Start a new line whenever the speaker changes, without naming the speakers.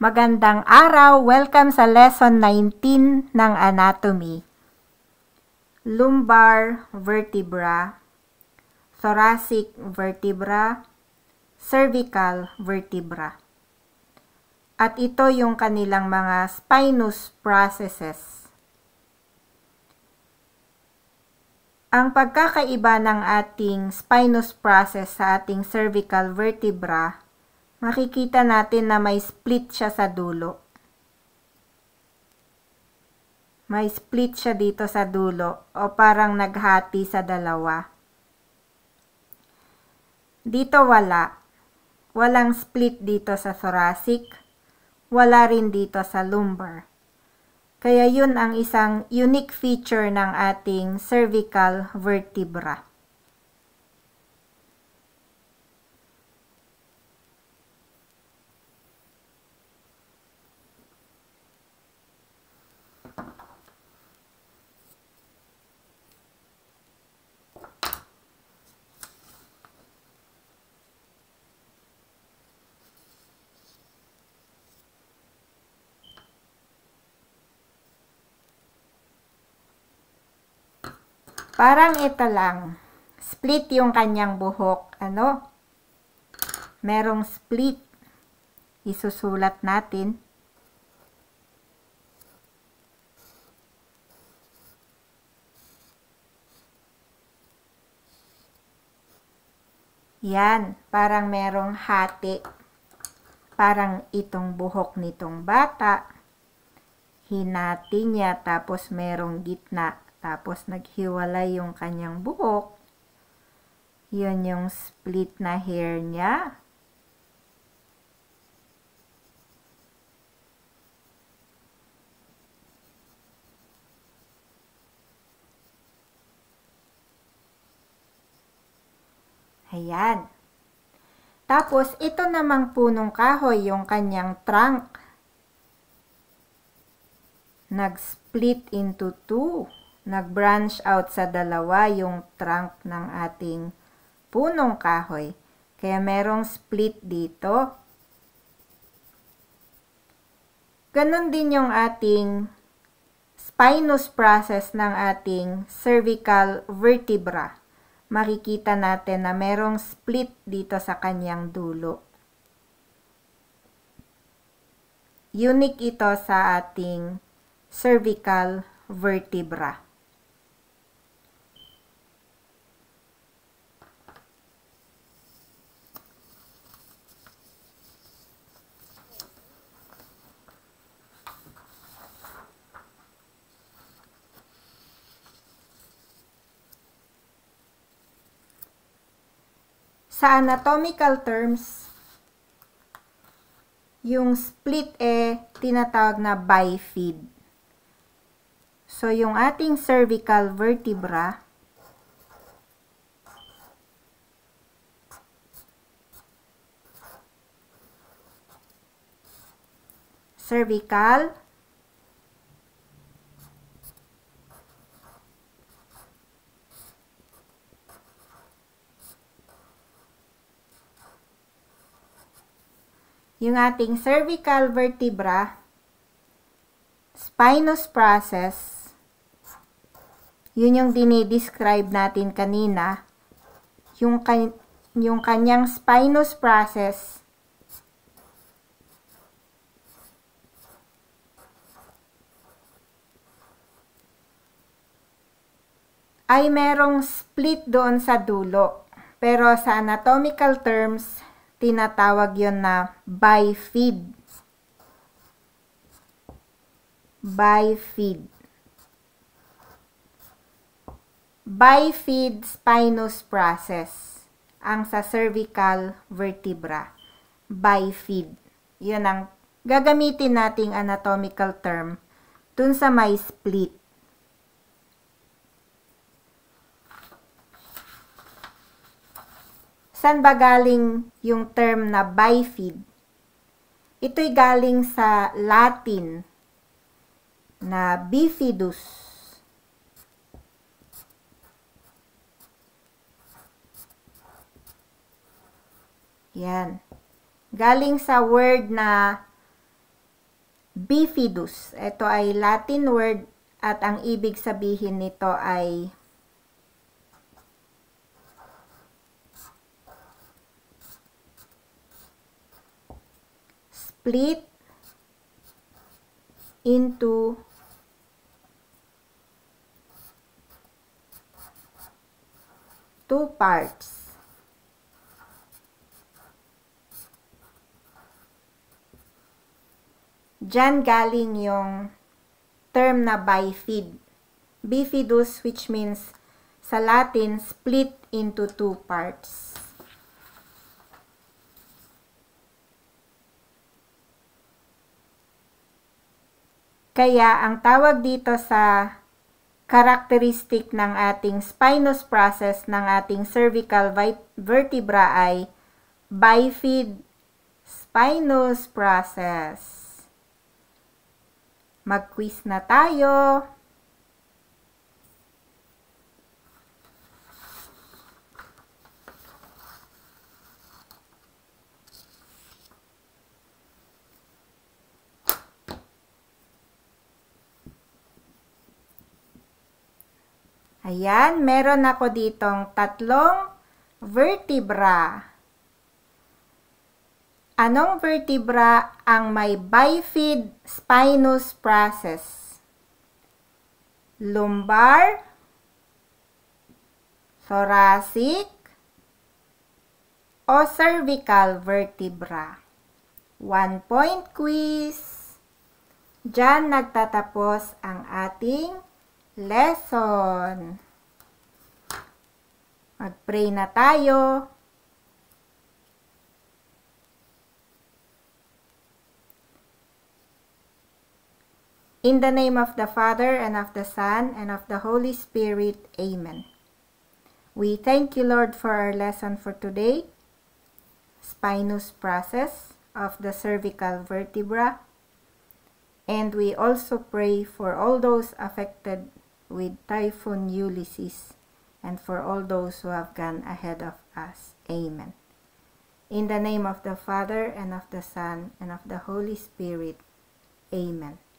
Magandang araw! Welcome sa Lesson 19 ng Anatomy. Lumbar vertebra, thoracic vertebra, cervical vertebra. At ito yung kanilang mga spinous processes. Ang pagkakaiba ng ating spinous process sa ating cervical vertebra makikita natin na may split siya sa dulo. May split siya dito sa dulo o parang naghati sa dalawa. Dito wala. Walang split dito sa thoracic. Wala rin dito sa lumbar. Kaya yun ang isang unique feature ng ating cervical vertebra. Parang ito lang. Split yung kanyang buhok. Ano? Merong split. Isusulat natin. Yan, parang merong hati. Parang itong buhok nitong bata. Hinati niya tapos merong gitna. Tapos, naghiwalay yung kanyang buhok. Yun yung split na hair niya. Ayan. Tapos, ito namang punong kahoy, yung kanyang trunk. Nag-split into two nagbranch out sa dalawa yung trunk ng ating punong kahoy. Kaya merong split dito. Ganon din yung ating spinous process ng ating cervical vertebra. Makikita natin na merong split dito sa kanyang dulo. Unique ito sa ating cervical vertebra. Sa anatomical terms, yung split eh tinatawag na bifid. So, yung ating cervical vertebra, cervical yung ating cervical vertebra, spinous process, yun yung dinidescribe natin kanina, yung, kan yung kanyang spinous process, ay merong split doon sa dulo. Pero sa anatomical terms, tinatawag yon na by feed. By feed. By feed spinous process ang sa cervical vertebra. By feed. Yun ang gagamitin nating anatomical term dun sa may split. San ba galing yung term na bifid? Ito'y galing sa Latin na bifidus. Yan. Galing sa word na bifidus. Ito ay Latin word at ang ibig sabihin nito ay split into two parts. Diyan galing yung term na bifid. Bifidus which means sa Latin split into two parts. Kaya ang tawag dito sa characteristic ng ating spinous process ng ating cervical vertebra ay bifid spinous process. Mag-quiz na tayo. Ayan, meron ako ditong tatlong vertebra. Anong vertebra ang may bifid spinous process? Lumbar, thoracic, o cervical vertebra. One point quiz. Diyan nagtatapos ang ating lesson. Mag-pray na tayo. In the name of the Father, and of the Son, and of the Holy Spirit. Amen. We thank you, Lord, for our lesson for today. Spinous process of the cervical vertebra. And we also pray for all those affected with Typhoon Ulysses, and for all those who have gone ahead of us. Amen. In the name of the Father, and of the Son, and of the Holy Spirit. Amen.